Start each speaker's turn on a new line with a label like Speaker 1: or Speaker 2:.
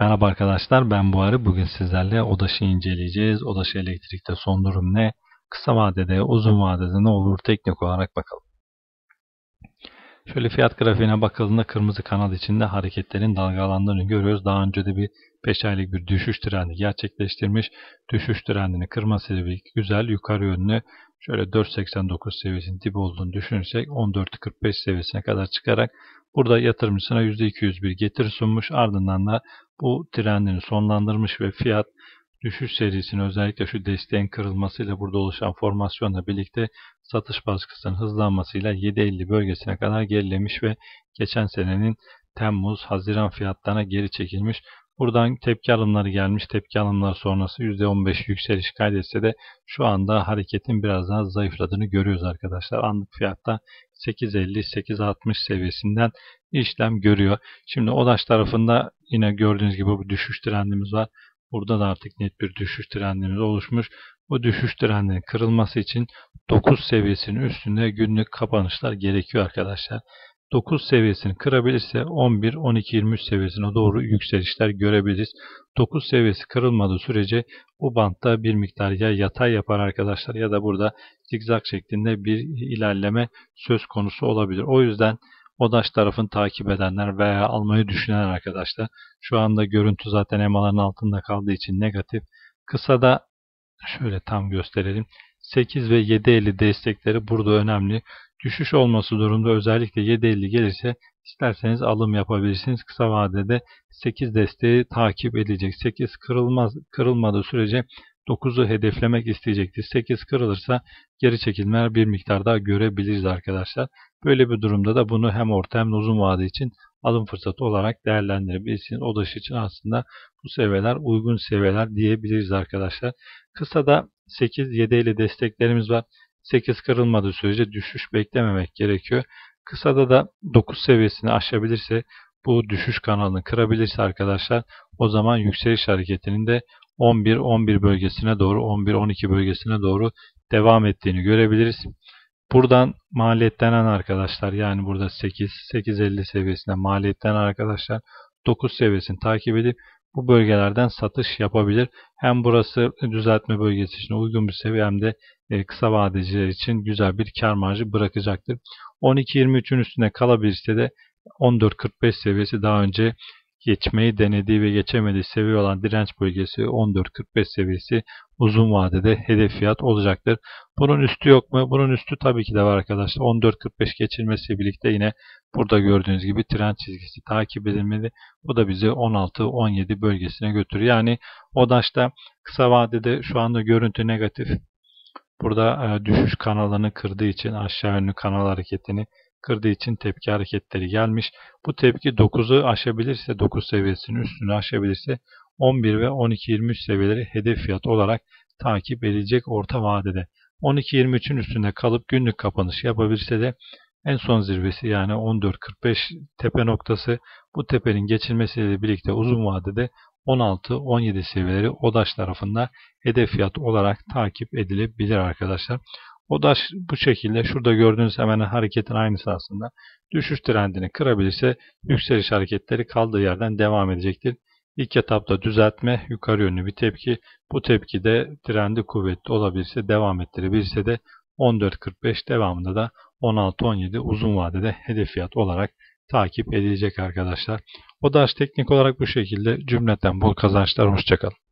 Speaker 1: Merhaba arkadaşlar ben Buhari. Bugün sizlerle ODAŞ'ı inceleyeceğiz. ODAŞ elektrikte son durum ne? Kısa vadede, uzun vadede ne olur teknik olarak bakalım. Şöyle fiyat grafiğine bakıldığında kırmızı kanat içinde hareketlerin dalgalandığını görüyoruz. Daha önce de bir 5 aylık bir düşüş trendi gerçekleştirmiş. Düşüş trendini kırması bir güzel yukarı yönlü şöyle 4.89 seviyesinin dibi olduğunu düşünürsek 14.45 seviyesine kadar çıkarak burada yatırımcısına %200 bir getir sunmuş. Ardından da bu trendini sonlandırmış ve fiyat düşüş serisinin özellikle şu desteğin kırılmasıyla burada oluşan formasyonla birlikte satış baskısının hızlanmasıyla 7.50 bölgesine kadar gerilemiş ve geçen senenin Temmuz-Haziran fiyatlarına geri çekilmiş. Buradan tepki alımları gelmiş. Tepki alımları sonrası %15 yükseliş kaydetse de şu anda hareketin biraz daha zayıfladığını görüyoruz arkadaşlar. Anlık fiyatta 8.50-8.60 seviyesinden işlem görüyor. Şimdi ODAŞ tarafında Yine gördüğünüz gibi bu bir düşüş trendimiz var. Burada da artık net bir düşüş trendimiz oluşmuş. Bu düşüş trendinin kırılması için 9 seviyesinin üstünde günlük kapanışlar gerekiyor arkadaşlar. 9 seviyesini kırabilirse 11, 12, 23 seviyesine doğru yükselişler görebiliriz. 9 seviyesi kırılmadığı sürece bu bantta bir miktar ya yatay yapar arkadaşlar ya da burada zigzag şeklinde bir ilerleme söz konusu olabilir. O yüzden bu Odaş tarafını takip edenler veya almayı düşünen arkadaşlar şu anda görüntü zaten emaların altında kaldığı için negatif. Kısa da şöyle tam gösterelim. 8 ve 7.50 destekleri burada önemli. Düşüş olması durumda özellikle 7.50 gelirse isterseniz alım yapabilirsiniz. Kısa vadede 8 desteği takip edecek. 8 kırılmaz, kırılmadığı sürece 9'u hedeflemek isteyecektir. 8 kırılırsa geri çekilme bir miktar daha görebiliriz arkadaşlar. Böyle bir durumda da bunu hem orta hem uzun vade için alım fırsatı olarak değerlendirebilirsiniz. Odaş için aslında bu seviyeler uygun seviyeler diyebiliriz arkadaşlar. Kısa da 8-7 ile desteklerimiz var. 8 kırılmadığı sürece düşüş beklememek gerekiyor. Kısada da 9 seviyesini aşabilirse bu düşüş kanalını kırabilirse arkadaşlar o zaman yükseliş hareketinin de 11-11 bölgesine doğru 11-12 bölgesine doğru devam ettiğini görebiliriz. Buradan maliyetlenen arkadaşlar yani burada 8-8.50 seviyesinde maliyetlenen arkadaşlar 9 seviyesini takip edip bu bölgelerden satış yapabilir. Hem burası düzeltme bölgesi için uygun bir seviye hem de e, kısa vadeciler için güzel bir kar marjı bırakacaktır. 12-23'ün üstüne kalabilirse de 14-45 seviyesi daha önce geçmeyi denediği ve geçemediği seviye olan direnç bölgesi 14.45 seviyesi uzun vadede hedef fiyat olacaktır. Bunun üstü yok mu? Bunun üstü tabii ki de var arkadaşlar. 14.45 geçilmesi birlikte yine burada gördüğünüz gibi trend çizgisi takip edilmeli. Bu da bizi 16-17 bölgesine götürür. Yani ODAŞ'ta kısa vadede şu anda görüntü negatif. Burada e, düşüş kanallarını kırdığı için aşağı yönlü kanal hareketini kırdığı için tepki hareketleri gelmiş. Bu tepki 9'u aşabilirse 9 seviyesinin üstünü aşabilirse 11 ve 12-23 seviyeleri hedef fiyat olarak takip edilecek orta vadede. 12-23'ün üstünde kalıp günlük kapanış yapabilirse de en son zirvesi yani 14-45 tepe noktası bu tepenin geçilmesiyle birlikte uzun vadede 16-17 seviyeleri ODAŞ tarafında hedef fiyat olarak takip edilebilir arkadaşlar. O da bu şekilde şurada gördüğünüz hemen hareketin aynısı aslında. Düşüş trendini kırabilirse yükseliş hareketleri kaldığı yerden devam edecektir. İlk etapta düzeltme, yukarı yönlü bir tepki. Bu tepki de trendi kuvvetli olabilirse devam ettirebilirse de 14.45 devamında da 16-17 uzun vadede hedef fiyat olarak takip edilecek arkadaşlar. O da teknik olarak bu şekilde cümleten bol kazançlar. Hoşçakalın.